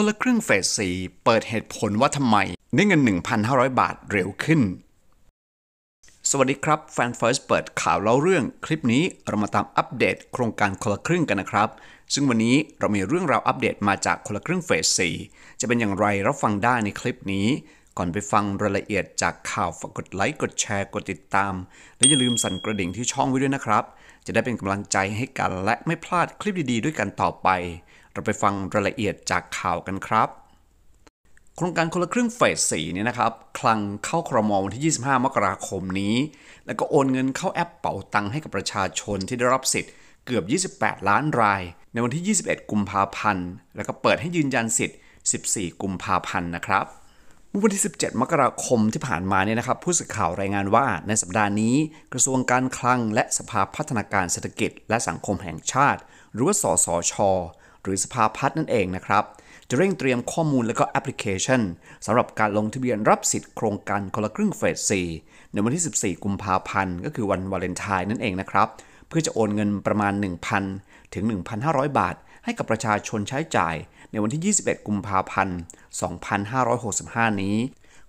คนละครึ่งเฟส 4 เปิดเหตุผลว่าทำไมได้เงิน 1,500 บาทเร็วขึ้น สวัสดีครับแฟนเฟิร์สเปิดข่าวเล่าเรื่องคลิปนี้เรามาตามอัปเดตโครงการคนละครึ่งกันนะครับ ซึ่งวันนี้เรามีเรื่องราวอัปเดตมาจากคนละครึ่งเฟส 4 จะเป็นอย่างไรรับฟังได้ในคลิปนี้ก่อนไปฟังรายละเอียดจากข่าว ฝากกดไลค์ กดแชร์ กดติดตาม และอย่าลืมสั่นกระดิ่งที่ช่องไว้ด้วยนะครับ จะได้เป็นกำลังใจให้กันและไม่พลาดคลิปดีๆ ด้วยกันต่อไป เราไปฟังรายละเอียดจากข่าวกันครับ โครงการคนละครึ่งเฟสีเนี่ยนะครับ คลังเข้าครมวันที่ 25 มกราคมนี้ แล้วก็โอนเงินเข้าแอปเป๋าตังค์ให้กับประชาชนที่ได้รับสิทธิ์เกือบ 28 ล้านราย ในวันที่21กุมภาพันธ์ แล้วก็เปิดให้ยืนยันสิทธิ์ 14 กุมภาพันธ์นะครับมื่อวันที่ 17 มกราคมที่ผ่านมาเนี่ยนะครับผู้สื่อข่าวรายงานว่า ในสัปดาห์นี้กระทรวงการคลังและสภาพัฒนาการเศรษฐกิจ และสังคมแห่งชาติ หรือว่าสสชหรือสภาพัฒน์นั่นเองนะครับจะเร่งเตรียมข้อมูลและก็แอปพลิเคชันสำหรับการลงทะเบียนรับสิทธิ์โครงการคนละครึ่งเฟส4ในวันที่ 14 กุมภาพันธ์ก็คือวันวาเลนไทน์นั่นเองนะครับเพื่อจะโอนเงินประมาณ 1,000 ถึง 1,500 บาท ให้กับประชาชนใช้จ่ายในวันที่ 21 กุมภาพันธ์ 2565 นี้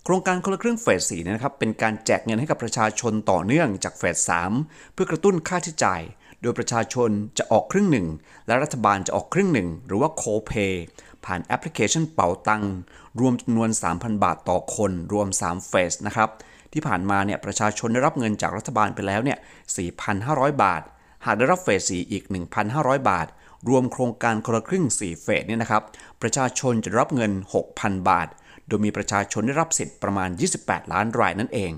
โครงการคนละครึ่งเฟส4นะครับ เป็นการแจกเงินให้กับประชาชนต่อเนื่องจากเฟส 3 เพื่อกระตุ้นค่าใช้จ่าย โดยประชาชนจะออกครึ่งหนึ่ง และรัฐบาลจะออกครึ่งหนึ่ง หรือว่าโคเปผ่านแอปพลิเคชันเป๋าตังรวมจำนวน 3,000 บาทต่อคน รวม 3 เฟส นะครับที่ผ่านมาเนี่ยประชาชนได้รับเงินจากรัฐบาลไปแล้วเนี่ย 4,500 บาท หากได้รับเฟสีอีก 1,500 บาท รวมโครงการคนละครึ่ง4เฟสเนี่ยนะครับ ประชาชนจะรับเงิน 6,000 บาท โดยมีประชาชนได้รับสิทธิ์ประมาณ 28 ล้านรายนั่นเอง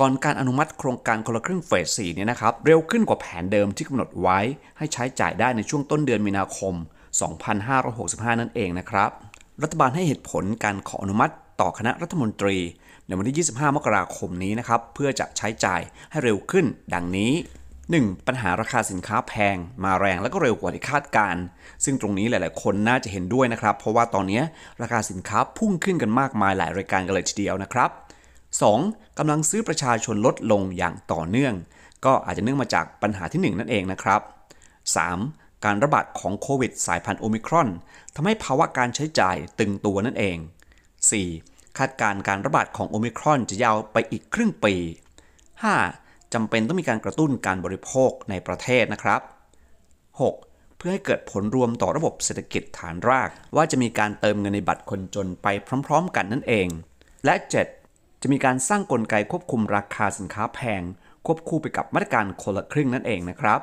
ก่อนการอนุมัติโครงการคนละครึ่ง เฟส4เนี่ยนะครับ เร็วขึ้นกว่าแผนเดิมที่กำหนดไว้ ให้ใช้จ่ายได้ในช่วงต้นเดือนมีนาคม 2565 นั่นเองนะครับ รัฐบาลให้เหตุผลการขออนุมัติต่อคณะรัฐมนตรีในวันที่ 25 มกราคมนี้นะครับ เพื่อจะใช้จ่ายให้เร็วขึ้น ดังนี้ 1. ปัญหาราคาสินค้าแพงมาแรงและก็เร็วกว่าที่คาดการ ซึ่งตรงนี้หลาย ๆ คนน่าจะเห็นด้วยนะครับ เพราะว่าตอนนี้ราคาสินค้าพุ่งขึ้นกันมากมายหลายรายการกันเลยทีเดียวนะครับ 2. กำลังซื้อประชาชนลดลงอย่างต่อเนื่อง ก็อาจจะเนื่องมาจากปัญหาที่ 1 นั่นเองนะครับ 3. การระบาดของโควิดสายพันธุ์โอมิครอนทำให้ภาวะการใช้จ่ายตึงตัวนั่นเอง 4. คาดการ์ณการระบาดของโอมิครอนจะยาวไปอีกครึ่งปี 5. จำเป็นต้องมีการกระตุ้นการบริโภคในประเทศนะครับ 6. เพื่อให้เกิดผลรวมต่อระบบเศรษฐกิจฐานราก ว่าจะมีการเติมเงินในบัตรคนจนไปพร้อมๆกันนั่นเอง และ 7. จะมีการสร้างกลไกควบคุมราคาสินค้าแพง ควบคู่ไปกับมาตรการคนละครึ่งนั่นเองนะครับ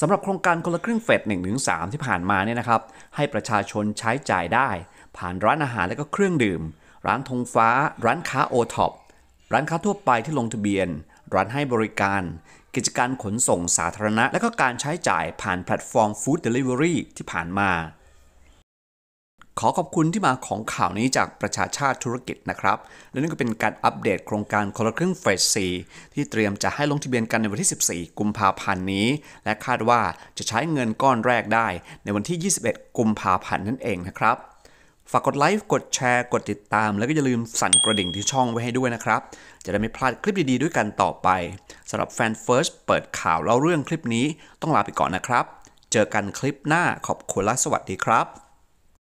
สำหรับโครงการคนละครึ่งเฟส1นถึงสที่ผ่านมาเนี่ยนะครับ ให้ประชาชนใช้จ่ายได้ ผ่านร้านอาหารและก็เครื่องดื่มร้านธงฟ้า ร้านค้าโอท็อปร้านค้าทั่วไปที่ลงทะเบียน ร้านให้บริการ กิจการขนส่งสาธารณะ และก็การใช้จ่ายผ่านแพลตฟอร์มฟู้ดเดลิเวอรี่ที่ผ่านมา ขอขอบคุณที่มาของข่าวนี้จากประชาชาติธุรกิจนะครับ และนี่ก็เป็นการอัปเดตโครงการคนละครึ่งเฟส4ที่เตรียมจะให้ลงทะเบียนกันในวันที่ 14กุมภาพันธ์นี้ และคาดว่าจะใช้เงินก้อนแรกได้ในวันที่ 21กุมภาพันธ์นั่นเองนะครับฝากกดไลค์ กดแชร์ กดติดตาม แล้วก็อย่าลืมสั่นกระดิ่งที่ช่องไว้ให้ด้วยนะครับ จะได้ไม่พลาดคลิปดี ๆ ด้วยกันต่อไป สำหรับแฟนเฟิร์สเปิดข่าวเล่าเรื่องคลิปนี้ต้องลาไปก่อนนะครับ เจอกันคลิปหน้า ขอบคุณและสวัสดีครับ